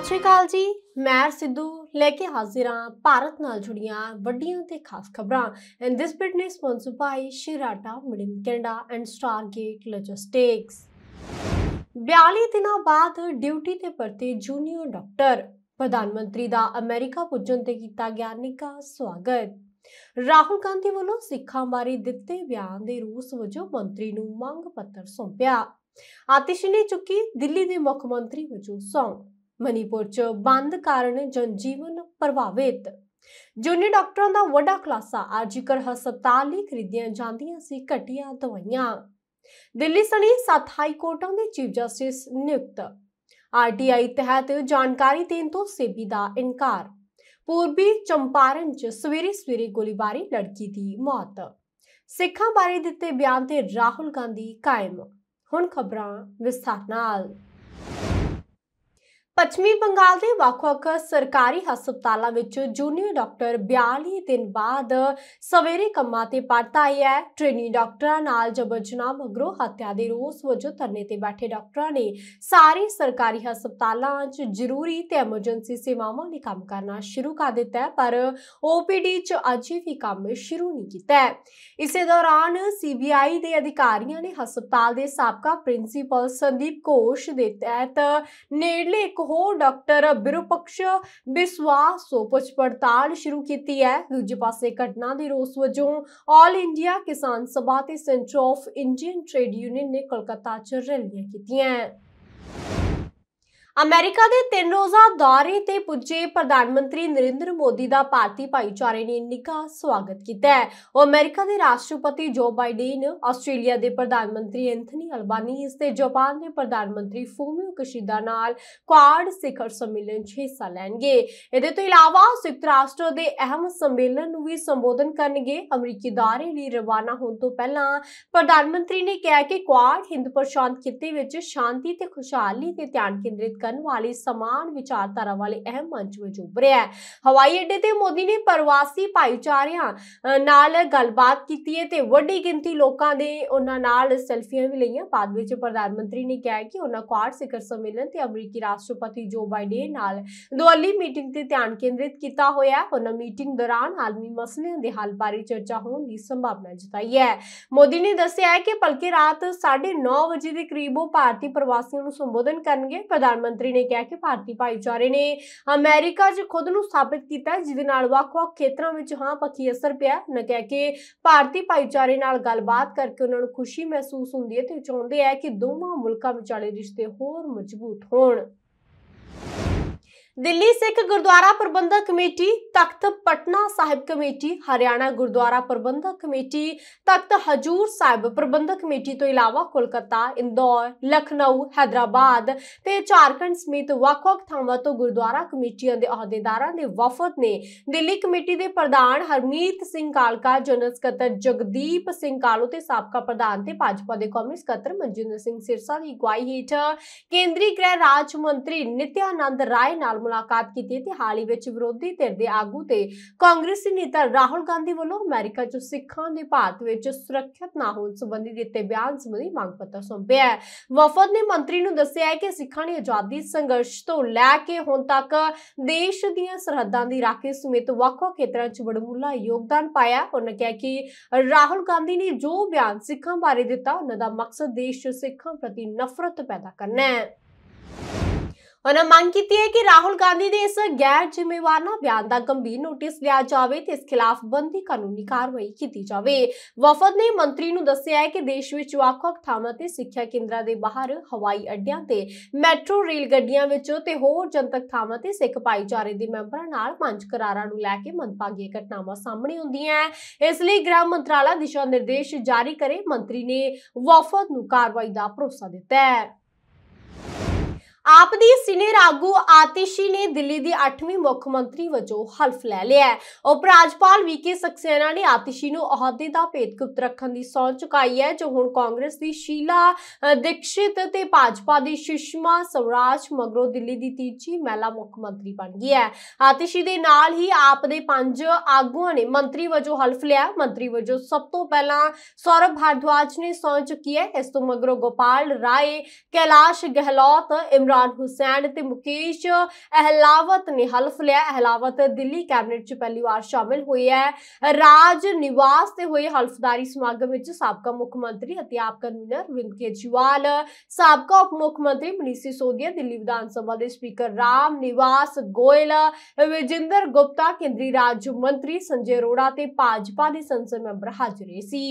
ਸਤਿ ਸ਼੍ਰੀ ਅਕਾਲ ਜੀ ਮੈਂ ਸਿੱਧੂ ਲੈ ਕੇ ਹਾਜ਼ਰ ਹਾਂ ਭਾਰਤ ਨਾਲ ਜੁੜੀਆਂ ਵੱਡੀਆਂ ਤੇ ਖਾਸ ਖਬਰਾਂ ਐਂਡ ਥਿਸ ਬਿਟ ਨੇ ਸਪਾਂਸਰ ਬਾਈ ਸ਼ਿਰਾਟਾ ਮਿਡਿੰਗ ਕੈਨੇਡਾ ਐਂਡ ਸਟਾਰਗੇਟ ਲੌਜਿਸਟਿਕਸ 42 ਦਿਨਾਂ ਬਾਅਦ ਡਿਊਟੀ ਤੇ ਪਰਤੇ ਜੂਨੀਅਰ ਡਾਕਟਰ ਪ੍ਰਧਾਨ ਮੰਤਰੀ ਦਾ ਅਮਰੀਕਾ ਪੁੱਜਣ ਤੇ ਕੀਤਾ ਗਿਆ ਨਿੱਘਾ ਸਵਾਗਤ ਰਾਹੁਲ ਗਾਂਧੀ ਵੱਲੋਂ ਸਿੱਖਾਂ ਬਾਰੇ ਦਿੱਤੇ ਬਿਆਨ ਦੇ ਰੂਸ ਵਜੋਂ ਮੰਤਰੀ ਨੂੰ ਮੰਗ ਪੱਤਰ ਸੌਂਪਿਆ ਆਤਿਸ਼ ਨੇ ਚੁੱਕੀ ਦਿੱਲੀ ਦੇ ਮੁੱਖ ਮੰਤਰੀ ਵਜੋਂ ਸੌਂਪ ਮਨੀਪੁਰ 'ਚ ਬੰਦ ਕਾਰਨ ਜਨਜੀਵਨ ਪ੍ਰਭਾਵਿਤ ਜੂਨੀਅਰ ਡਾਕਟਰਾਂ ਦਾ ਵੱਡਾ ਖਲਾਸਾ ਆਰਜੀਕਰ ਹਸਪਤਾਲ ਹੀ ਖਰੀਦੀਆਂ ਜਾਂਦੀਆਂ ਸੀ ਘਟੀਆਂ ਦਵਾਈਆਂ ਦਿੱਲੀ ਸਣੀ ਸੱਤ ਹਾਈ ਕੋਰਟਾਂ ਦੇ ਚੀਫ ਜਸਟਿਸ ਨਿਯੁਕਤ ਆਰਟੀਆਈ ਤਹਿਤ ਜਾਣਕਾਰੀ ਦੇਣ ਤੋਂ ਸੇਬੀ ਦਾ ਇਨਕਾਰ ਪੂਰਬੀ ਚੰਪਾਰਨ 'ਚ ਸਵੇਰੇ ਸਵੇਰੇ ਗੋਲੀਬਾਰੀ ਲੜਕੀ ਦੀ ਮੌਤ ਸਿੱਖਾਂ ਬਾਰੇ ਦਿੱਤੇ ਬਿਆਨ ਤੇ ਰਾਹੁਲ ਗਾਂਧੀ ਕਾਇਮ ਹੁਣ ਖਬਰਾਂ ਵਿਸਥਾਰ ਨਾਲ ਪੱਛਮੀ ਬੰਗਾਲ ਦੇ ਵੱਖ-ਵੱਖ ਸਰਕਾਰੀ ਹਸਪਤਾਲਾਂ ਵਿੱਚ ਜੂਨੀਅਰ ਡਾਕਟਰ 42 ਦਿਨ ਬਾਅਦ ਸਵੇਰੇ ਕੰਮਾਂ ਤੇ ਪਰਤ ਆਏ ਹੈ ਟ੍ਰੇਨੀ ਡਾਕਟਰਾਂ ਨਾਲ ਜਬਰ ਮਗਰੋਂ ਹੱਤਿਆ ਦੇ ਰੋਸ ਵਜੋਂ ਧਰਨੇ ਤੇ ਬੈਠੇ ਡਾਕਟਰਾਂ ਨੇ ਸਾਰੇ ਸਰਕਾਰੀ ਹਸਪਤਾਲਾਂ 'ਚ ਜ਼ਰੂਰੀ ਤੇ ਐਮਰਜੈਂਸੀ ਸੇਵਾਵਾਂ ਲਈ ਕੰਮ ਕਰਨਾ ਸ਼ੁਰੂ ਕਰ ਦਿੱਤਾ ਪਰ ਓਪੀਡੀ 'ਚ ਅਜੇ ਵੀ ਕੰਮ ਸ਼ੁਰੂ ਨਹੀਂ ਕੀਤਾ ਹੈ ਇਸੇ ਦੌਰਾਨ ਸੀਬੀਆਈ ਦੇ ਅਧਿਕਾਰੀਆਂ ਨੇ ਹਸਪਤਾਲ ਦੇ ਸਾਬਕਾ ਪ੍ਰਿੰਸੀਪਲ ਸੰਦੀਪ ਕੋਸ਼ ਦੇ ਤਹਿਤ ਨੇੜਲੇ ਇੱਕ ਉਹ ਡਾਕਟਰ ਬਿਰੂਪਕਸ਼ ਬਿਸਵਾਸ ਤੋਂ ਪੜਤਾਲ ਸ਼ੁਰੂ ਕੀਤੀ ਹੈ ਦੂਜੇ ਪਾਸੇ ਘਟਨਾ ਦੀ ਰੋਸ ਵਜੋਂ 올 ਇੰਡੀਆ ਕਿਸਾਨ ਸਭਾ ਤੇ centre of Indian trade union ਨੇ ਕੋਲਕਾਤਾ 'ਚ ਰੈਲੀਆਂ ਕੀਤੀਆਂ ਅਮਰੀਕਾ ਦੇ ਤਿੰਨ ਰੋਜ਼ਾ ਦੌਰੇ ਤੇ ਪੁੱਜੇ ਪ੍ਰਧਾਨ ਮੰਤਰੀ ਨਰਿੰਦਰ ਮੋਦੀ ਦਾ ਭਾਰਤੀ ਭਾਈਚਾਰੇ ਨੇ ਨਿੱਘਾ ਸਵਾਗਤ ਕੀਤਾ ਹੈ ਉਹ ਅਮਰੀਕਾ ਦੇ ਰਾਸ਼ਟਰਪਤੀ ਜੋ ਬਾਈਡਨ ਆਸਟ੍ਰੇਲੀਆ ਦੇ ਪ੍ਰਧਾਨ ਮੰਤਰੀ ਐਂਥਨੀ ਅਲਬਾਨੀ ਤੇ ਜਾਪਾਨ ਦੇ ਪ੍ਰਧਾਨ ਮੰਤਰੀ ਫੂਮੀਓ ਕਿਸ਼ੀਦਾ ਨਾਲ ਕੁਆਡ ਸਿਖਰ ਸੰਮੇਲਨ 'ਚ ਹਿੱਸਾ ਲੈਣਗੇ ਇਹਦੇ ਤੋਂ ਇਲਾਵਾ ਸੰਯੁਕਤ ਰਾਸ਼ਟਰ ਦੇ ਅਹਿਮ ਸੰਮੇਲਨ ਨੂੰ ਵੀ ਸੰਬੋਧਨ ਕਰਨਗੇ ਅਮਰੀਕੀ ਦੌਰੇ ਲਈ ਰਵਾਨਾ ਹੋਣ ਤੋਂ ਪਹਿਲਾਂ ਪ੍ਰਧਾਨ ਮੰਤਰੀ ਨੇ ਕਿਹਾ ਕਿ ਕੁਆਡ ਹਿੰਦ ਪ੍ਰਸ਼ਾਂਤ ਖਿੱਤੇ ਵਿੱਚ ਸ਼ਾਂਤੀ ਤੇ ਖੁਸ਼ਹਾਲੀ ਤੇ ਧਿਆਨ ਕੇਂਦਰਿਤ ਕਰਨ ਵਾਲੀ ਸਮਾਨ ਵਿਚਾਰਧਾਰਾ ਵਾਲੇ ਅਹਿਮ ਮੰਚ ਵਜੋਂ ਉਭਰਿਆ ਹੈ ਹਵਾਈ ਅੱਡੇ ਤੇ ਮੋਦੀ ਨੇ ਪ੍ਰਵਾਸੀ ਭਾਈਚਾਰਿਆਂ ਨਾਲ ਗੱਲਬਾਤ ਕੀਤੀ ਹੈ ਤੇ ਵੱਡੀ ਗਿਣਤੀ ਲੋਕਾਂ ਦੇ ਉਹਨਾਂ ਨਾਲ ਸੈਲਫੀਆਂ ਵੀ ਲਈਆਂ ਬਾਅਦ ਵਿੱਚ ਪ੍ਰਧਾਨ ਮੰਤਰੀ ਨੇ ਕਿਹਾ ਕਿ ਉਹਨਾਂ ਕੁਆਡ ਸਿਖਰ ਸੰਮੇਲਨ ਤੇ ਅਮਰੀਕੀ ਰਾਸ਼ਟਰਪਤੀ ਜੋ ਬਾਈਡਨ ਨਾਲ ਦੁਆਲੀ ਮੀਟਿੰਗ ਤੇ ਧਿਆਨ ਕੇਂਦਰਿਤ ਕੀਤਾ ਹੋਇਆ ਉਹਨਾਂ ਮੀਟਿੰਗ ਦੌਰਾਨ ਆਲਮੀ ਮਸਲਿਆਂ ਦੇ ਹੱਲ ਬਾਰੇ ਚਰਚਾ ਹੋਣ ਦੀ ਸੰਭਾਵਨਾ ਜਤਾਈ ਹੈ ਮੋਦੀ ਨੇ ਦੱਸਿਆ ਹੈ ਕਿ ਪਲਕੇ ਰਾਤ 9:30 ਵਜੇ ਦੇ ਕਰੀਬ ਉਹ ਭਾਰਤੀ ਪ੍ਰਵਾਸੀਆਂ ਨੂੰ ਸੰਬੋਧਨ ਕਰਨਗੇ ਪ੍ਰਧਾਨ ਮੰਤਰੀ ਨੇ ਕਿਹਾ ਕਿ ਭਾਰਤੀ ਭਾਈਚਾਰੇ ਨੇ ਅਮਰੀਕਾ 'ਚ ਖੁਦ ਨੂੰ ਸਥਾਪਿਤ ਕੀਤਾ ਜਿਸ ਦੇ ਨਾਲ ਵੱਖ-ਵੱਖ ਖੇਤਰਾਂ ਵਿੱਚ ਹਾਂ ਪੱਕੀ ਅਸਰ ਪਿਆ ਨਾ ਕਹਿ ਕੇ ਭਾਰਤੀ ਭਾਈਚਾਰੇ ਨਾਲ ਗੱਲਬਾਤ ਕਰਕੇ ਉਹਨਾਂ ਨੂੰ ਖੁਸ਼ੀ ਮਹਿਸੂਸ ਹੁੰਦੀ ਹੈ ਤੇ ਚਾਹੁੰਦੇ ਆ ਕਿ ਦੋਵਾਂ ਮੁਲਕਾਂ ਵਿਚਾਲੇ ਰਿਸ਼ਤੇ ਹੋਰ ਮਜ਼ਬੂਤ ਹੋਣ Delhi Sikh Gurdwara Prabandhak committee Takht Patna Sahib committee Haryana Gurdwara Prabandhak committee Takht Hazur Sahib Prabandhak committee ਤੋਂ ਇਲਾਵਾ ਕੋਲਕਾਤਾ ਇੰਦੌਰ ਲਖਨਊ ਹైదరాబాద్ ਤੇ ਝਾਰਖੰਡ ਸਮੇਤ ਵੱਖ-ਵੱਖ ਥਾਵਾਂ ਤੋਂ ਗੁਰਦੁਆਰਾ ਕਮੇਟੀਆਂ ਦੇ ਅਹੁਦੇਦਾਰਾਂ ਦੇ ਵਫਦ ਨੇ ਦਿੱਲੀ ਕਮੇਟੀ ਦੇ ਪ੍ਰਧਾਨ ਹਰਮੀਤ ਸਿੰਘ ਕਾਲਕਾ ਜਨਰਲ ਸਕੱਤਰ ਜਗਦੀਪ ਸਿੰਘ ਕਾਲੂ ਤੇ ਸਾਬਕਾ ਪ੍ਰਧਾਨ ਤੇ ਭਾਜਪਾ ਦੇ ਕੌਮੀ ਸਕੱਤਰ ਮਨਜਿੰਦਰ ਸਿੰਘ ਸਿਰਸਾ ਦੀ ਗਵਾਹੀ ਹੇਠ ਕੇਂਦਰੀ ਗ੍ਰਹਿ ਰਾਜ ਮੰਤਰੀ ਨਿਤਿਆਨੰਦ ਰਾਏ ਨਾਲ ਮੁਲਾਕਾਤ ਕੀਤੀ ਤੇ ਹਾਲ ਹੀ ਵਿੱਚ ਵਿਰੋਧੀ ਧਿਰ ਦੇ ਆਗੂ ਤੇ ਕਾਂਗਰਸੀ ਨੇਤਾ ਰਾਹੁਲ ਗਾਂਧੀ ਵੱਲੋਂ ਅਮਰੀਕਾ 'ਚ ਸਿੱਖਾਂ ਦੇ ਭਾਰਤ ਵਿੱਚ ਸੁਰੱਖਿਅਤ ਨਾ ਹੋਣ ਸੰਬੰਧੀ ਦਿੱਤੇ ਬਿਆਨ ਸੰਬੰਧੀ ਮੰਗ ਪੱਤਰ ਸੌਂਪਿਆ ਹੈ ਵਫਦ ਨੇ ਮੰਤਰੀ ਨੂੰ ਦੱਸਿਆ ਹੈ ਕਿ ਸਿੱਖਾਂ ਨੇ ਆਜ਼ਾਦੀ ਸੰਘਰਸ਼ ਤੋਂ ਲੈ ਕੇ ਹੁਣ ਤੱਕ ਦੇਸ਼ ਦੀਆਂ ਸਰਹੱਦਾਂ ਦੀ ਰਾਖੀ ਸਮੇਤ ਵੱਖ-ਵੱਖ ਖੇਤਰਾਂ 'ਚ ਵਡਮੁੱਲਾ ਯੋਗਦਾਨ ਪਾਇਆ ਉਹਨਾਂ ਕਿਹਾ ਕਿ ਰਾਹੁਲ ਗਾਂਧੀ ਨੇ ਜੋ ਬਿਆਨ ਸਿੱਖਾਂ ਬਾਰੇ ਦਿੱਤਾ ਉਹਨਾਂ ਦਾ ਮਕਸਦ ਦੇਸ਼ 'ਚ ਸਿੱਖਾਂ ਪ੍ਰਤੀ ਨਫ਼ਰਤ ਪੈਦਾ ਕਰਨਾ ਹੈ ਉਹਨਾਂ ਮੰਗ ਕੀਤੀ ਹੈ ਕਿ ਰਾਹੁਲ ਗਾਂਧੀ ਦੇ ਇਸ ਗੈਰ ਜ਼ਿੰਮੇਵਾਰਨਾ ਬਿਆਨ ਦਾ ਗੰਭੀਰ ਨੋਟਿਸ ਲਿਆ ਜਾਵੇ ਤੇ ਇਸ ਖਿਲਾਫ ਬੰਦੀ ਕਾਨੂੰਨੀ ਕਾਰਵਾਈ ਕੀਤੀ ਜਾਵੇ ਵਫਦ ਨੇ ਮੰਤਰੀ ਨੂੰ ਦੱਸਿਆ ਹੈ ਕਿ ਦੇਸ਼ ਵਿੱਚ ਵੱਖ-ਵੱਖ ਥਾਵਾਂ ਤੇ ਸਿੱਖਿਆ ਕੇਂਦਰਾਂ ਦੇ ਬਾਹਰ ਹਵਾਈ ਅੱਡਿਆਂ ਤੇ ਮੈਟਰੋ ਰੇਲ ਗੱਡੀਆਂ ਵਿੱਚ ਤੇ ਹੋਰ ਜਨਤਕ ਥਾਵਾਂ ਤੇ ਸਿੱਖ ਭਾਈਚਾਰੇ ਦੇ ਮੈਂਬਰਾਂ ਨਾਲ ਪੰਜ ਕਰਾਰਾਂ ਨੂੰ ਲੈ ਕੇ ਮੰਦਭਾਗੀ ਘਟਨਾਵਾਂ ਸਾਹਮਣੇ ਆਉਂਦੀਆਂ ਇਸ ਲਈ ਗ੍ਰਾਮ ਮੰਤਰਾਲਾ ਦਿਸ਼ਾ ਨਿਰਦੇਸ਼ ਜਾਰੀ ਕਰੇ ਮੰਤਰੀ ਨੇ ਵਫਦ ਨੂੰ ਕਾਰਵਾਈ ਦਾ ਭਰੋਸਾ ਦਿੱਤਾ ਹੈ ਆਪ ਦੀ ਸੀਨੀਅਰ ਆਗੂ ਆਤਿਸ਼ੀ ਨੇ ਦਿੱਲੀ ਦੀ 8ਵੀਂ ਮੁੱਖ ਮੰਤਰੀ ਵਜੋਂ ਹਲਫ ਲੈ ਲਿਆ ਹੈ ਉਪ ਰਾਜਪਾਲ ਵੀਕੇ ਸਕਸੇਨਾ ਨੇ ਆਤਿਸ਼ੀ ਨੂੰ ਅਹੁਦੇ ਦਾ ਗੁਪਤ ਰੱਖਣ ਦੀ ਸੌਂ ਚੁਕਾਈ ਹੈ ਜੋ ਹੁਣ ਕਾਂਗਰਸ ਦੀ ਸ਼ੀਲਾ ਦਿਕਸ਼ਿਤ ਤੇ ਭਾਜਪਾ ਦੀ ਸ਼ਿਸ਼ਮਾ ਸਵਰਾਜ ਮਗਰੋਂ ਦਿੱਲੀ ਦੀ ਤੀਜੀ ਮਹਿਲਾ ਮੁੱਖ ਮੰਤਰੀ ਬਣ ਗਈ ਹੈ ਆਤਿਸ਼ੀ ਦੇ ਨਾਲ ਹੀ ਆਪ ਦੇ ਪੰਜ ਆਗੂਆਂ ਨੇ ਮੰਤਰੀ ਵਜੋਂ ਹਲਫ ਲਿਆ ਮੰਤਰੀ ਵਜੋਂ ਸਭ ਤੋਂ ਪਹਿਲਾਂ ਸੌਰਭ ਭਾਰਦਵਾਜ ਨੇ ਸੌਂ ਚੁੱਕੀ ਹੈ ਇਸ ਤੋਂ ਮਗਰੋਂ ਗੋਪਾਲ ਰਾਏ ਕੈਲਾਸ਼ ਗਹਿਲੋਤ ਇਮਰਾਨ ਹੁਸੈਨ ਤੇ ਮੁਕੇਸ਼ ਅਹਲਾਵਤ ਨੇ ਹਲਫ ਲਿਆ ਅਹਲਾਵਤ ਦਿੱਲੀ ਕੈਬਨਿਟ 'ਚ ਪਹਿਲੀ ਵਾਰ ਸ਼ਾਮਿਲ ਹੋਈ ਹੈ ਰਾਜ ਨਿਵਾਸ ਤੇ ਹੋਏ ਹਲਫਦਾਰੀ ਸਮਾਗਮ ਵਿੱਚ ਸਾਬਕਾ ਮੁੱਖ ਮੰਤਰੀ ਅਤੇ ਆਪ ਕਨਵੀਨਰ ਅਰਵਿੰਦ ਕੇਜਰੀਵਾਲ ਸਾਬਕਾ ਉਪ ਮੁੱਖ ਮੰਤਰੀ ਮਨੀਸ਼ ਸਿਸੋਦੀਆ ਦਿੱਲੀ ਵਿਧਾਨ ਸਭਾ ਦੇ ਸਪੀਕਰ ਰਾਮ ਨਿਵਾਸ ਗੋਇਲ ਵਿਜਿੰਦਰ ਗੁਪਤਾ ਕੇਂਦਰੀ ਰਾਜ ਮੰਤਰੀ ਸੰਜੇ ਅਰੋੜਾ ਤੇ ਭਾਜਪਾ ਦੇ ਸੰਸਦ ਮੈਂਬਰ ਹਾਜ਼ਰ ਸੀ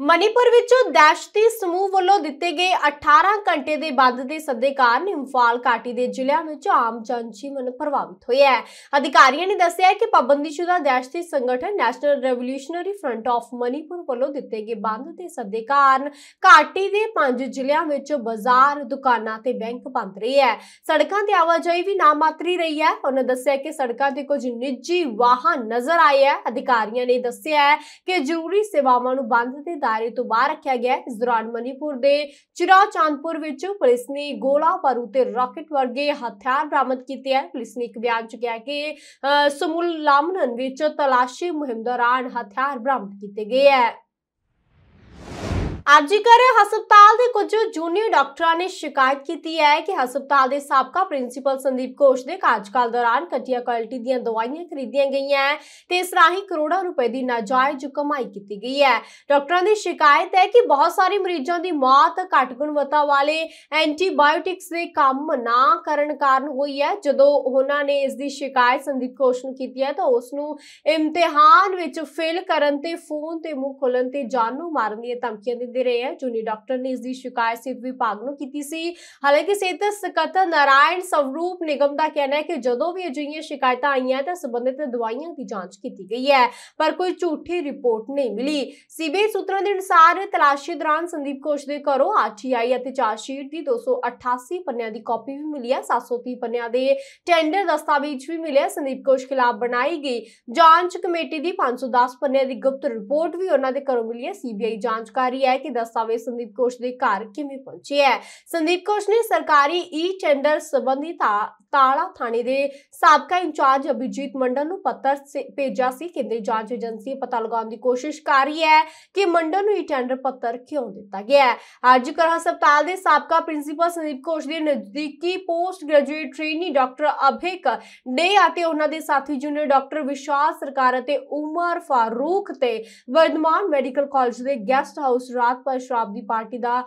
ਮਨੀਪੁਰ ਵਿੱਚ ਦਹਿਸ਼ਤੀ ਸਮੂਹ ਵੱਲੋਂ ਦਿੱਤੇ ਗਏ 18 ਘੰਟੇ ਦੇ ਬੰਦ ਦੇ ਸੱਦੇ ਕਾਰਨ ਇੰਫਾਲ ਕਾਟੀ ਦੇ ਜ਼ਿਲ੍ਹਿਆਂ ਵਿੱਚ ਆਮ ਜਨਜੀਵਨ ਪ੍ਰਭਾਵਿਤ ਹੋਇਆ ਹੈ ਅਧਿਕਾਰੀਆਂ ਨੇ ਦੱਸਿਆ ਕਿ ਪਾਬੰਦੀਸ਼ੁਦਾ ਦਹਿਸ਼ਤੀ ਸੰਗਠਨ national revolutionary front of Manipur ਵੱਲੋਂ ਦਿੱਤੇ ਗਏ ਬੰਦ ਦੇ ਸੱਦੇ ਕਾਰਨ ਕਾਟੀ ਦੇ ਪੰਜ ਜ਼ਿਲ੍ਹਿਆਂ ਵਿੱਚ ਬਾਜ਼ਾਰ ਦੁਕਾਨਾਂ ਤੇ ਬੈਂਕ ਬੰਦ ਰਹੇ ਹੈ ਸੜਕਾਂ ਤੇ ਆਵਾਜਾਈ ਵੀ ਨਾਮਾਤਰੀ ਰਹੀ ਹੈ ਉਹਨਾਂ ਦੱਸਿਆ ਕਿ ਸੜਕਾਂ ਤੇ ਕੁਝ ਨਿੱਜੀ ਵਾਹਨ ਨਜ਼ਰ ਆਏ ਹੈ ਅਧਿਕਾਰੀਆਂ ਨੇ ਦੱਸਿਆ ਕਿ ਜ਼ਰੂਰੀ ਸੇਵਾਵਾਂ ਨੂੰ ਬੰਦ ਦੇ ਦਾਇਰੇ ਤੋਂ ਬਾਹਰ ਰੱਖਿਆ ਗਿਆ ਇਸ ਦੌਰਾਨ ਮਨੀਪੁਰ ਦੇ ਚਿਰਾ ਚਾਂਦਪੁਰ ਵਿੱਚ ਪੁਲਿਸ ਨੇ ਗੋਲਾ ਬਾਰੂਦ ਤੇ ਰਾਕਟ ਵਰਗੇ ਹਥਿਆਰ ਬਰਾਮਦ ਕੀਤੇ ਹੈ ਪੁਲਿਸ ਨੇ ਇੱਕ ਬਿਆਨ ਚ ਕਿਹਾ ਕਿ ਸਮੂਲ ਲਾਮਨਨ ਵਿੱਚ ਤਲਾਸ਼ੀ ਮੁਹਿੰਮ ਦੌਰਾਨ ਹਥਿਆਰ ਬਰਾਮਦ ਕੀਤੇ ਗਏ ਹੈ ਆਰਜੀਕਰ ਹਸਪਤਾਲ ਦੇ ਕੁਝ ਜੂਨੀਅਰ ਡਾਕਟਰਾਂ ਨੇ ਸ਼ਿਕਾਇਤ ਕੀਤੀ ਹੈ ਕਿ ਹਸਪਤਾਲ ਦੇ ਸਾਬਕਾ ਪ੍ਰਿੰਸੀਪਲ ਸੰਦੀਪ ਕੋਸ਼ ਦੇ ਕਾਰਜਕਾਲ ਦੌਰਾਨ ਘਟੀਆ ਕੁਆਲਿਟੀ ਦੀਆਂ ਦਵਾਈਆਂ ਖਰੀਦੀਆਂ ਗਈਆਂ ਤੇ ਇਸ ਰਾਹੀਂ ਕਰੋੜਾਂ ਰੁਪਏ ਦੀ ਨਾਜਾਇਜ਼ ਕਮਾਈ ਕੀਤੀ ਗਈ ਹੈ ਡਾਕਟਰਾਂ ਦੀ ਸ਼ਿਕਾਇਤ ਹੈ ਕਿ ਬਹੁਤ ਸਾਰੇ ਮਰੀਜ਼ਾਂ ਦੀ ਮੌਤ ਘੱਟ ਗੁਣਵੱਤਾ ਵਾਲੇ ਐਂਟੀਬਾਇਓਟਿਕਸ ਦੇ ਕੰਮ ਨਾ ਕਰਨ ਕਾਰਨ ਹੋਈ ਹੈ ਜਦੋਂ ਉਹਨਾਂ ਨੇ ਇਸ ਦੀ ਸ਼ਿਕਾਇਤ ਸੰਦੀਪ ਕੋਸ਼ ਨੂੰ ਕੀਤੀ ਹੈ ਤਾਂ ਉਸ ਨੂੰ ਇਮਤਿਹਾਨ ਵਿੱਚ ਫੇਲ ਕਰਨ ਤੇ ਫੋਨ ਤੇ ਮੂੰਹ ਖੋਲਣ ਤੇ ਜਾਨ ਨੂੰ ਮਾਰਨ ਦੀਆਂ ਧਮਕੀਆਂ ਦੇ ਦੇ ਰਹੇ ਹੈ ਜੁਨੀ ਡਾਕਟਰ ਨੇ ਇਸ ਦੀ ਸ਼ਿਕਾਇਤ ਸਿਵ ਵਿਭਾਗ ਨੂੰ ਕੀਤੀ ਸੀ ਹਾਲਾਂਕਿ ਸੇਤ ਸਕਤ ਨਾਰਾਇਣ ਸਵਰੂਪ ਨਿਗਮ ਦਾ ਕਹਿਣਾ ਹੈ ਕਿ ਜਦੋਂ ਵੀ ਅਜਿਹੀਆਂ ਸ਼ਿਕਾਇਤਾਂ ਆਈਆਂ ਤਾਂ ਸੰਬੰਧਿਤ ਦਵਾਈਆਂ ਦੀ ਜਾਂਚ ਕੀਤੀ ਗਈ ਹੈ ਪਰ ਕੋਈ ਝੂਠੀ ਰਿਪੋਰਟ ਨਹੀਂ ਮਿਲੀ ਸੀਬੀਆਈ ਸੂਤਰਾਂ ਦੇ ਅਨੁਸਾਰ ਤਲਾਸ਼ੀ ਦੌਰਾਨ ਸੰਦੀਪ ਕੋਸ਼ ਦੇ ਘਰੋਂ ਆਰਟੀਆਈ ਅਤੇ ਚਾਰਜ ਸ਼ੀਟ ਦੀ 288 ਪੰਨਿਆਂ ਦੀ ਕਾਪੀ ਵੀ ਮਿਲੀ ਹੈ 730 ਪੰਨਿਆਂ ਦੇ ਟੈਂਡਰ ਦਸਤਾਵੇਜ਼ ਵੀ ਮਿਲੇ ਸੰਦੀਪ ਕੋਸ਼ ਖਿਲਾਫ ਬਣਾਈ ਗਈ ਜਾਂਚ ਕਮੇਟੀ ਦੀ 510 ਪੰਨਿਆਂ ਦੀ ਗੁਪਤ ਰਿਪੋਰਟ ਵੀ ਉਹਨਾਂ ਦੇ ਘਰੋਂ ਮਿਲੀ ਹੈ ਸੀਬੀਆਈ ਜਾਂਚ ਕਰ ਰਹੀ ਹੈ ਕਿ ਦਸਤਾਵੇਜ਼ ਸੰਦੀਪ ਕੋਸ਼ ਦੇ ਘਰ ਕਿਵੇਂ ਪਹੁੰਚੇ ਹੈ ਸੰਦੀਪ ਕੋਸ਼ ਨੇ ਸਰਕਾਰੀ ਈ ਟੈਂਡਰ ਸੰਬੰਧੀ ਕਾਲਾ ਥਾਣੇ ਦੇ ਸਾਬਕਾ ਇੰਚਾਰਜ ਅਭਿਜੀਤ ਮੰਡਲ ਨੂੰ ਪੱਤਰ ਭੇਜਿਆ ਸੀ ਕੇਂਦਰੀ ਜਾਂਚ ਏਜੰਸੀ ਪਤਾ ਲਗਾਉਣ ਦੀ ਕੋਸ਼ਿਸ਼ ਕਰ ਰਹੀ ਹੈ ਕਿ ਮੰਡਲ ਨੂੰ ਇਹ ਟੈਂਡਰ ਪੱਤਰ ਕਿਉਂ ਦਿੱਤਾ ਗਿਆ ਅੱਜ ਕਰ ਹਸਪਤਾਲ ਦੇ ਸਾਬਕਾ ਪ੍ਰਿੰਸੀਪਲ ਸੰਦੀਪ ਕੋਸ਼ ਦੇ ਨਜ਼ਦੀਕੀ post graduate trainee doctor Abhik ਨੇ ਅਤੇ ਉਹਨਾਂ ਦੇ ਸਾਥੀ ਜੂਨੀਅਰ ਡਾਕਟਰ ਵਿਸ਼ਵਾਸ ਸਰਕਾਰ ਅਤੇ ਉਮਰ ਫਾਰੂਖ ਤੇ ਵਰਦਮਾਨ ਮੈਡੀਕਲ ਕਾਲਜ ਦੇ ਗੈਸਟ ਹਾਊਸ ਰਾਤ ਪਰ ਸ਼ਰਾਬ ਦੀ ਪਾਰਟੀ ਦਾ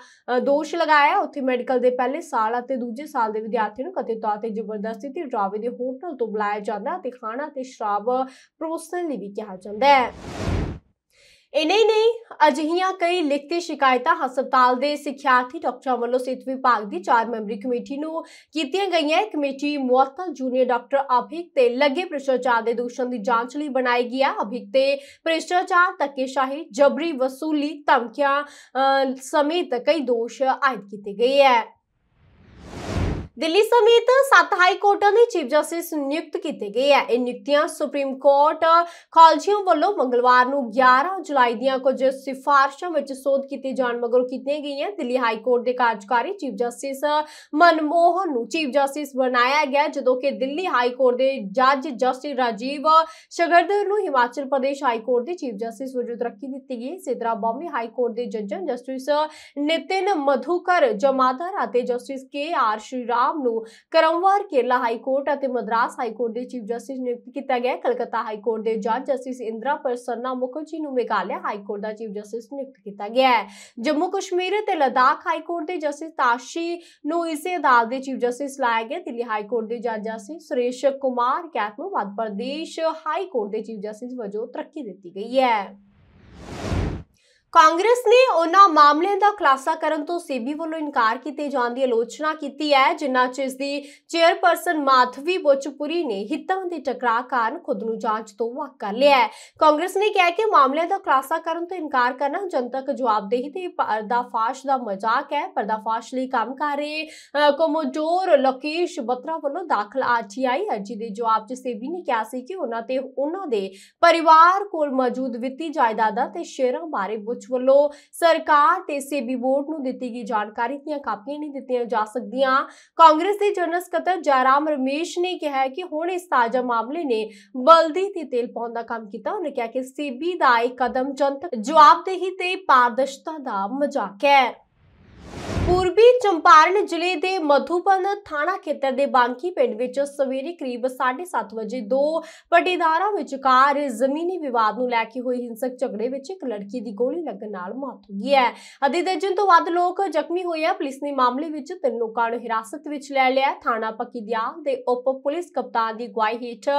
ਦੋਸ਼ ਲਗਾਇਆ ਉੱਥੇ ਮੈਡੀਕਲ ਦੇ ਪਹਿਲੇ ਸਾਲ ਅਤੇ ਦੂਜੇ ਸਾਲ ਦੇ ਵਿਦਿਆਰਥੀਆਂ ਨੂੰ ਕਥਿਤ ਤੌਰ ਤੇ ਜਬਰ ਦੱਸਦੀ ਤੇ ਰਾਵੇ ਦੇ ਹੋਟਲ ਤੋਂ ਬੁਲਾਇਆ ਜਾਂਦਾ ਤੇ ਖਾਣਾ ਤੇ ਸ਼ਰਾਬ ਪਰੋਸਣ ਲਈ ਵੀ ਕਿਹਾ ਜਾਂਦਾ ਹੈ ਇਨੇ ਨਹੀਂ ਅਜਹੀਆਂ ਕਈ ਲਿਖਤੀ ਸ਼ਿਕਾਇਤਾਂ ਹਸਪਤਾਲ ਦੇ ਸਿੱਖਿਆਰਥੀ ਡਾਕਟਰਾਂ ਵੱਲੋਂ ਸਿਹਤ ਵਿਭਾਗ ਦੀ ਚਾਰ ਮੈਂਬਰੀ ਕਮੇਟੀ ਨੂੰ ਕੀਤੀਆਂ ਗਈਆਂ ਕਮੇਟੀ ਮੁਅੱਤਲ ਜੂਨੀਅਰ ਡਾਕਟਰ ਅਭਿਕ ਤੇ ਲੱਗੇ ਭ੍ਰਿਸ਼ਟਾਚਾਰ ਦੇ ਦੋਸ਼ਾਂ ਦੀ ਜਾਂਚ ਲਈ ਬਣਾਈ ਗਈ ਹੈ ਅਭਿਕ ਤੇ ਤੱਕੇ ਧੱਕੇਸ਼ਾਹੀ ਜਬਰੀ ਵਸੂਲੀ ਧਮਕੀਆਂ ਸਮੇਤ ਕਈ ਦੋਸ਼ ਆਇਦ ਕੀਤੇ ਗਏ ਹੈ ਦਿੱਲੀ ਸਮੇਤ ਸੱਤ ਹਾਈ ਕੋਰਟਾਂ ਦੇ ਚੀਫ ਜਸਟਿਸ ਨਿਯੁਕਤ ਕੀਤੇ ਗਏ ਆ ਇਹ ਨਿਯੁਕਤੀਆਂ ਸੁਪਰੀਮ ਕੋਰਟ ਖਾਲਜੀਆਂ ਵੱਲੋਂ ਮੰਗਲਵਾਰ ਨੂੰ 11 ਜੁਲਾਈ ਦੀਆਂ ਕੁਝ ਸਿਫਾਰਸ਼ਾਂ ਵਿੱਚ ਸੋਧ ਕੀਤੇ ਜਾਣ ਮਗਰੋਂ ਕੀਤੀਆਂ ਗਈਆਂ ਦਿੱਲੀ ਹਾਈ ਕੋਰਟ ਦੇ ਕਾਰਜਕਾਰੀ ਚੀਫ ਜਸਟਿਸ ਮਨਮੋਹਨ ਨੂੰ ਚੀਫ ਜਸਟਿਸ ਬਣਾਇਆ ਗਿਆ ਜਦੋਂ ਕਿ ਦਿੱਲੀ ਹਾਈ ਕੋਰਟ ਦੇ ਜੱਜ ਜਸਟਿਸ ਰਾਜੀਵ ਸ਼ਗਰਦਰ ਨੂੰ ਹਿਮਾਚਲ ਪ੍ਰਦੇਸ਼ ਹਾਈ ਕੋਰਟ ਦੇ ਚੀਫ ਜਸਟਿਸ ਵਜੋਂ ਤਰੱਕੀ ਦਿੱਤੀ ਗਈ ਇਸੇ ਤਰ੍ਹਾਂ ਬੰਬੇ ਹਾਈ ਕੋਰਟ ਦੇ ਜੱਜਾਂ ਜਸਟਿਸ ਨਿਤਿਨ ਮਧੂਕਰ ਜਮਾਦਾਰ ਅਤੇ ਜਸਟਿਸ ਕੇ ਆਰ ਸ਼੍ਰੀਰਾਮ ਮਾਮ ਨੂੰ ਕਰਮਵਾਰ ਕੇਰਲਾ ਹਾਈ ਕੋਰਟ ਅਤੇ ਮਦਰਾਸ ਹਾਈ ਕੋਰਟ ਦੇ ਚੀਫ ਜਸਟਿਸ ਨਿਯੁਕਤ ਕੀਤਾ ਗਿਆ ਕਲਕੱਤਾ ਹਾਈ ਕੋਰਟ ਦੇ ਜੱਜ ਜਸਟਿਸ ਇੰਦਰਾ ਪਰਸਨਾ ਮੁਖਰਜੀ ਨੂੰ ਮੇਘਾਲਿਆ ਹਾਈ ਕੋਰਟ ਦਾ ਚੀਫ ਜਸਟਿਸ ਨਿਯੁਕਤ ਕੀਤਾ ਗਿਆ ਹੈ ਜੰਮੂ ਕਸ਼ਮੀਰ ਤੇ ਲਦਾਖ ਹਾਈ ਕੋਰਟ ਦੇ ਜਸਟਿਸ ਤਾਸ਼ੀ ਨੂੰ ਇਸੇ ਅਦਾਲਤ ਦੇ ਚੀਫ ਜਸਟਿਸ ਲਾਇਆ ਗਿਆ ਦਿੱਲੀ ਹਾਈ ਕੋਰਟ ਦੇ ਜੱਜ ਜਸਟਿਸ ਸੁਰੇਸ਼ ਕੁਮਾਰ ਕੈਥ ਨੂੰ ਮੱਧ ਪ੍ਰਦੇਸ਼ ਹਾਈ ਕੋਰਟ ਦੇ ਚੀਫ ਜਸਟਿਸ ਵਜੋਂ ਤਰੱਕੀ ਦਿੱਤੀ ਗਈ ਹੈ ਕਾਂਗਰਸ ਨੇ ਉਹਨਾਂ ਮਾਮਲਿਆਂ ਦਾ ਖੁਲਾਸਾ ਕਰਨ ਤੋਂ ਸੇਬੀ ਵੱਲੋਂ ਇਨਕਾਰ ਕੀਤੇ ਜਾਣ ਦੀ ਆਲੋਚਨਾ ਕੀਤੀ ਹੈ ਜਿਨ੍ਹਾਂ 'ਚ ਇਸ ਦੀ ਚੇਅਰਪਰਸਨ ਮਾਥਵੀ ਬੋਚਪੁਰੀ ਨੇ ਹਿੱਤਾਂ ਦੇ ਟਕਰਾਅ ਕਾਰਨ ਖੁਦ ਨੂੰ ਜਾਂਚ ਤੋਂ ਵਾਕ ਕਰ ਲਿਆ ਹੈ ਕਾਂਗਰਸ ਨੇ ਕਿਹਾ ਕਿ ਮਾਮਲਿਆਂ ਦਾ ਖੁਲਾਸਾ ਕਰਨ ਤੋਂ ਇਨਕਾਰ ਕਰਨਾ ਜਨਤਕ ਜਵਾਬਦੇਹੀ ਤੇ ਪਰਦਾਫਾਸ਼ ਦਾ ਮਜ਼ਾਕ ਹੈ ਪਰਦਾਫਾਸ਼ ਲਈ ਕੰਮ ਕਰ ਰਹੇ ਕੋਮੋਡੋਰ ਲੋਕੇਸ਼ ਬਤਰਾ ਵੱਲੋਂ ਦਾਖਲ ਆਰਟੀਆਈ ਅਰਜੀ ਦੇ ਜਵਾਬ 'ਚ ਸੇਬੀ ਨੇ ਕਿਹਾ ਸੀ ਕਿ ਉਹਨਾਂ ਤੇ ਉਹਨਾਂ ਦੇ ਪਰਿਵਾਰ ਕੋਲ ਮੌਜੂਦ ਵਿੱਤੀ ਜਾਇਦਾਦਾਂ ਤੇ ਸ਼ੇਅਰਾਂ ਬਾਰੇ ਕੁਝ ਵੱਲੋਂ ਸਰਕਾਰ ਤੇ ਸੇਬੀ ਬੋਰਡ ਨੂੰ ਦਿੱਤੀ ਗਈ ਜਾਣਕਾਰੀ ਦੀਆਂ ਕਾਪੀਆਂ ਨਹੀਂ ਦਿੱਤੀਆਂ ਜਾ ਸਕਦੀਆਂ ਕਾਂਗਰਸ ਦੇ ਜਨਰਲ ਸਕੱਤਰ ਜਾਰਾਮ ਰਮੇਸ਼ ਨੇ ਕਿਹਾ ਕਿ ਹੁਣ ਇਸ ਤਾਜ਼ਾ ਮਾਮਲੇ ਨੇ ਬਲਦੀ ਤੇ ਤੇਲ ਪਾਉਣ ਦਾ ਕੰਮ ਕੀਤਾ ਉਹਨੇ ਕਿਹਾ ਕਿ ਸੇਬੀ ਦਾ ਇਹ ਕਦਮ ਜਨਤਕ ਜਵਾਬਦੇਹੀ ਤੇ ਪਾਰਦਰਸ਼ਤਾ ਦਾ ਮਜ਼ਾਕ ਹੈ ਪੂਰਬੀ ਚੰਪਾਰਨ ਜ਼ਿਲ੍ਹੇ ਦੇ ਮਧੂਪਨ ਥਾਣਾ ਖੇਤਰ ਦੇ ਬਾਂਕੀ ਪਿੰਡ ਵਿੱਚ ਸਵੇਰੇ ਕਰੀਬ 7:30 ਵਜੇ ਦੋ ਪਟੀਦਾਰਾਂ ਵਿਚਕਾਰ ਜ਼ਮੀਨੀ ਵਿਵਾਦ ਨੂੰ ਲੈ ਕੇ ਹੋਈ ਹਿੰਸਕ ਝਗੜੇ ਵਿੱਚ ਇੱਕ ਲੜਕੀ ਦੀ ਗੋਲੀ ਲੱਗਣ ਨਾਲ ਮੌਤ ਹੋ ਗਈ ਹੈ ਅਧੀ ਦਰਜਨ ਤੋਂ ਵੱਧ ਲੋਕ ਜ਼ਖਮੀ ਹੋਏ ਆ ਪੁਲਿਸ ਨੇ ਮਾਮਲੇ ਵਿੱਚ ਤਿੰਨ ਲੋਕਾਂ ਨੂੰ ਹਿਰਾਸਤ ਵਿੱਚ ਲੈ ਲਿਆ ਥਾਣਾ ਪੱਕੀ ਦੇ ਉਪ ਪੁਲਿਸ ਕਪਤਾਨ ਦੀ ਗਵਾਹੀ ਹੇਠ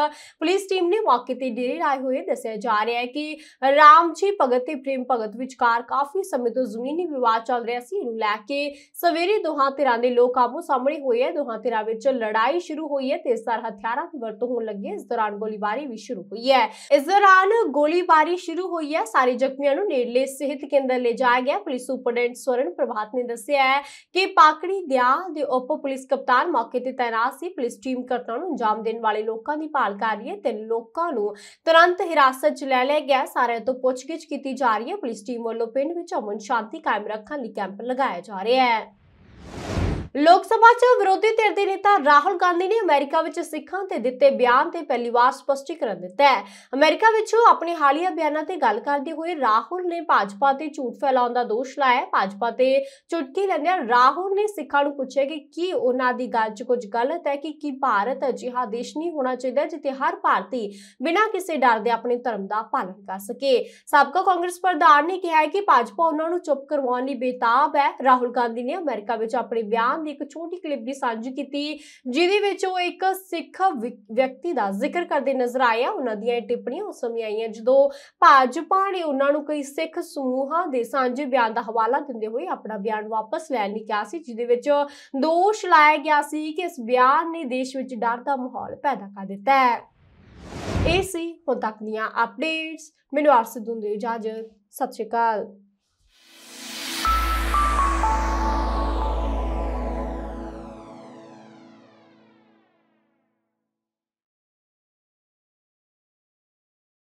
ਪੁਲਿਸ ਟੀਮ ਨੇ ਮੌਕੇ ਤੇ ਡੇਰੇ ਲਾਏ ਹੋਏ ਦੱਸਿਆ ਜਾ ਰਿਹਾ ਹੈ ਕਿ ਰਾਮਜੀ ਭਗਤ ਤੇ ਪ੍ਰੇਮ ਭਗਤ ਵਿਚਕਾਰ ਕਾਫੀ ਸਮੇਂ ਤੋਂ ਜ਼ਮੀਨੀ ਵਿਵਾਦ ਚੱਲ ਰਿਹਾ ਸੀ ਇਹਨੂੰ ਲੈ ਕੇ ਸਵੇਰੇ ਦੋਹਾਂ ਧਿਰਾਂ ਦੇ ਲੋਕ ਆਪੋ ਸਾਹਮਣੇ ਹੋਏ ਹੈ ਦੋਹਾਂ ਧਿਰਾਂ ਵਿੱਚ ਲੜਾਈ ਸ਼ੁਰੂ ਹੋਈ ਹੈ ਤੇਜ਼ਧਾਰ ਹਥਿਆਰਾਂ ਦੀ ਵਰਤੋਂ ਹੋਣ ਲੱਗੀ ਹੈ ਇਸ ਦੌਰਾਨ ਗੋਲੀਬਾਰੀ ਵੀ ਸ਼ੁਰੂ ਹੋਈ ਹੈ ਇਸ ਦੌਰਾਨ ਗੋਲੀਬਾਰੀ ਸ਼ੁਰੂ ਹੋਈ ਹੈ ਸਾਰੇ ਜ਼ਖਮੀਆਂ ਨੂੰ ਨੇੜਲੇ ਸਿਹਤ ਕੇਂਦਰ ਲੈ ਜਾਇਆ ਗਿਆ ਪੁਲਿਸ ਸੁਪਰਡੈਂਟ ਸਵਰਨ ਪ੍ਰਭਾਤ ਨੇ ਦੱਸਿਆ ਹੈ ਕਿ ਪਾਕੜੀ ਦਿਆ ਦੇ ਉਪ ਪੁਲਿਸ ਕਪਤਾਨ ਮੌਕੇ ਤੇ ਤਾਇਨਾਤ ਸੀ ਪੁਲਿਸ ਟੀਮ ਕਰਤਾ ਨੂੰ ਅੰਜਾਮ ਦੇਣ ਵਾਲੇ ਲੋਕਾਂ ਦੀ ਭਾਲ ਕਰ ਰਹੀ ਹੈ ਤੇ ਲੋਕਾਂ ਨੂੰ ਤੁਰੰਤ ਹਿਰਾਸਤ 'ਚ ਲੈ ਲਿਆ ਗਿਆ ਸਾਰਿਆਂ ਤੋਂ ਪੁੱਛਗਿੱਛ ਕੀਤੀ ਜਾ ਰਹੀ ਹੈ ਪੁਲਿਸ ਟੀਮ ਵੱਲੋਂ ਪਿੰਡ ਵਿੱਚ ਅਮਨ ਸ਼ਾਂਤੀ ਕਾਇਮ ਰੱਖਣ ਲਈ ਕੈਂਪ ਲਗਾਇਆ ਜਾ ਰਿਹਾ ਹੈ that ਲੋਕ ਸਭਾ 'ਚ ਵਿਰੋਧੀ ਧਿਰ ਦੇ ਨੇਤਾ ਰਾਹੁਲ ਗਾਂਧੀ ਨੇ ਅਮਰੀਕਾ ਵਿੱਚ ਸਿੱਖਾਂ ਤੇ ਦਿੱਤੇ ਬਿਆਨ ਤੇ ਪਹਿਲੀ ਵਾਰ ਸਪਸ਼ਟੀਕਰਨ ਦਿੱਤਾ ਹੈ ਅਮਰੀਕਾ ਵਿੱਚ ਆਪਣੇ ਹਾਲੀਆ ਬਿਆਨਾਂ ਤੇ ਗੱਲ ਕਰਦੇ ਹੋਏ ਰਾਹੁਲ ਨੇ ਭਾਜਪਾ ਤੇ ਝੂਠ ਫੈਲਾਉਣ ਦਾ ਦੋਸ਼ ਲਾਇਆ ਭਾਜਪਾ ਤੇ ਚੁਟਕੀ ਲੈਂਦਿਆਂ ਰਾਹੁਲ ਨੇ ਸਿੱਖਾਂ ਨੂੰ ਪੁੱਛਿਆ ਕਿ ਕੀ ਉਹਨਾਂ ਦੀ ਗੱਲ 'ਚ ਕੁਝ ਗਲਤ ਹੈ ਕਿ ਕੀ ਭਾਰਤ ਅਜਿਹਾ ਦੇਸ਼ ਨਹੀਂ ਹੋਣਾ ਚਾਹੀਦਾ ਜਿੱਥੇ ਹਰ ਭਾਰਤੀ ਬਿਨਾਂ ਕਿਸੇ ਡਰ ਦੇ ਆਪਣੇ ਧਰਮ ਦਾ ਪਾਲਣ ਕਰ ਸਕੇ ਸਾਬਕਾ ਕਾਂਗਰਸ ਪ੍ਰਧਾਨ ਨੇ ਕਿਹਾ ਹੈ ਕਿ ਭਾਜਪਾ ਉਹਨਾਂ ਨੂੰ ਚੁੱਪ ਕਰਵਾਉਣ ਲਈ ਬੇਤਾਬ ਹੈ ਰਾਹੁਲ ਗਾਂਧੀ ਨੇ ਅਮਰੀਕਾ ਵਿੱਚ ਆਪਣੇ ਬਿਆਨ ਨਾਮ ਦੀ ਇੱਕ ਛੋਟੀ ਕਲਿੱਪ ਵੀ ਸਾਂਝੀ ਕੀਤੀ ਜਿਹਦੇ ਵਿੱਚ ਉਹ ਇੱਕ ਸਿੱਖ ਵਿਅਕਤੀ ਦਾ ਜ਼ਿਕਰ ਕਰਦੇ ਨਜ਼ਰ ਆਇਆ ਉਹਨਾਂ ਦੀਆਂ ਇਹ ਟਿੱਪਣੀਆਂ ਉਸ ਸਮੇਂ ਆਈਆਂ ਜਦੋਂ ਭਾਜਪਾ ਨੇ ਉਹਨਾਂ ਨੂੰ ਕਈ ਸਿੱਖ ਸਮੂਹਾਂ ਦੇ ਸਾਂਝੇ ਬਿਆਨ ਦਾ ਹਵਾਲਾ ਦਿੰਦੇ ਹੋਏ ਆਪਣਾ ਬਿਆਨ ਵਾਪਸ ਲੈਣ ਲਈ ਕਿਹਾ ਸੀ ਜਿਹਦੇ ਵਿੱਚ ਦੋਸ਼ ਲਾਇਆ ਗਿਆ ਸੀ ਕਿ ਇਸ ਬਿਆਨ ਨੇ ਦੇਸ਼ ਵਿੱਚ ਡਰ ਦਾ ਮਾਹੌਲ ਪੈਦਾ ਕਰ ਦਿੱਤਾ ਹੈ ਇਹ ਸੀ ਹੁਣ ਤੱਕ ਦੀਆਂ ਅਪਡੇਟਸ ਮੈਨੂੰ ਆਰਸੀ ਦੁੰਦੇ ਜਾਜਤ ਸਤਿ ਸ਼੍ਰੀ ਅਕਾਲ